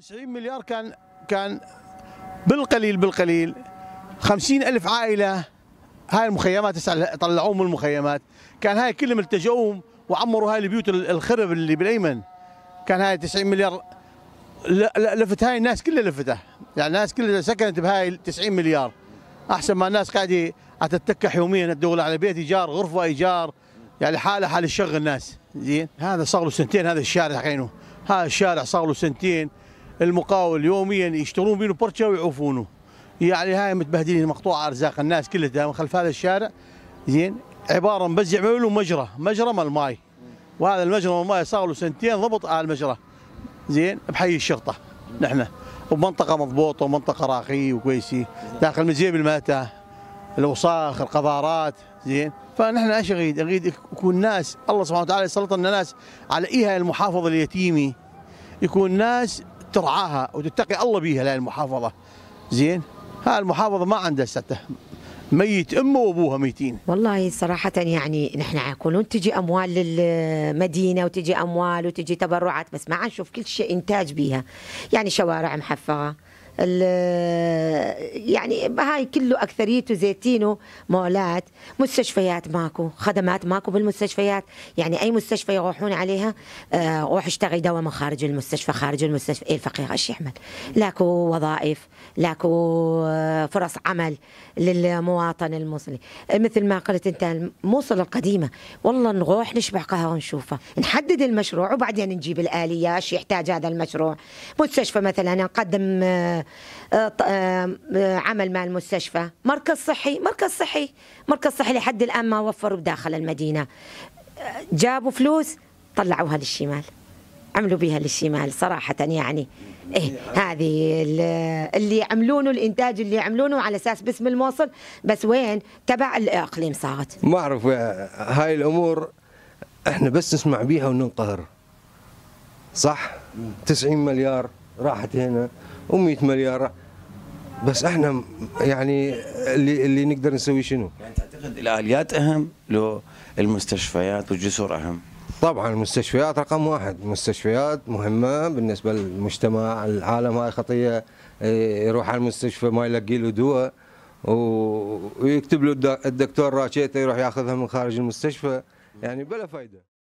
90 مليار كان كان بالقليل بالقليل 50 ألف عائلة هاي المخيمات طلعوهم من المخيمات كان هاي كلهم التجوم وعمروا هاي البيوت الخرب اللي بالايمن كان هاي 90 مليار لفت هاي الناس كلها لفتها يعني الناس كلها سكنت بهاي 90 مليار احسن ما الناس قاعده تتكح يوميا تدور على بيت ايجار غرفه ايجار يعني حاله حال الشغل الناس زين هذا صار له سنتين هذا الشارع عينه هذا الشارع صار له سنتين المقاول يوميا يشترون بينه برشا ويعوفونه يعني هاي متبهدلين مقطوعه ارزاق الناس كلها من خلف هذا الشارع زين عباره بس يعملوا له مجرى مجرى مال الماي وهذا المجرى مال الماي صار له سنتين ضبط على المجرى زين بحي الشرطه نحن ومنطقه مضبوطه ومنطقه راقيه وكويسه داخل مزيب الماتا الوصاخ القذارات زين فنحن ايش نريد؟ نريد يكون ناس الله سبحانه وتعالى يسلط لنا ناس على ايها المحافظ اليتيمي يكون ناس ترعاها وتتقي الله بيها لها المحافظه زين ها المحافظه ما عندها سته ميت امه وابوها ميتين والله صراحه يعني نحن يقولون تجي اموال للمدينه وتجي اموال وتجي تبرعات بس ما نشوف كل شيء انتاج بيها يعني شوارع محفره يعني هاي كله اكثريته زيتينه مولات مستشفيات ماكو خدمات ماكو بالمستشفيات يعني اي مستشفى يروحون عليها آه، روح اشتغل من خارج المستشفى خارج المستشفى إيه الفقير ايش يعمل لاكو وظائف لاكو آه، فرص عمل للمواطن المصري مثل ما قلت انت الموصل القديمه والله نروح نشبع قهوه ونشوفها نحدد المشروع وبعدين نجيب الاليه ايش يحتاج هذا المشروع مستشفى مثلا نقدم آه، آه، آه، آه، عمل مع المستشفى مركز صحي مركز صحي مركز صحي لحد الآن ما وفروا بداخل المدينة جابوا فلوس طلعوها للشمال عملوا بها للشمال صراحة يعني إيه هذه اللي يعملونه الإنتاج اللي يعملونه على أساس باسم الموصل بس وين تبع الإقليم صارت ما أعرف هاي الأمور احنا بس نسمع بيها وننقهر صح 90 مليار راحت هنا و100 مليار راح بس احنا يعني اللي اللي نقدر نسوي شنو؟ يعني تعتقد الاليات اهم لو المستشفيات والجسور اهم؟ طبعا المستشفيات رقم واحد المستشفيات مهمه بالنسبه للمجتمع العالم هاي خطيه إيه، يروح على المستشفى ما يلقي له دواء ويكتب له الدكتور راشيته يروح ياخذها من خارج المستشفى يعني بلا فائده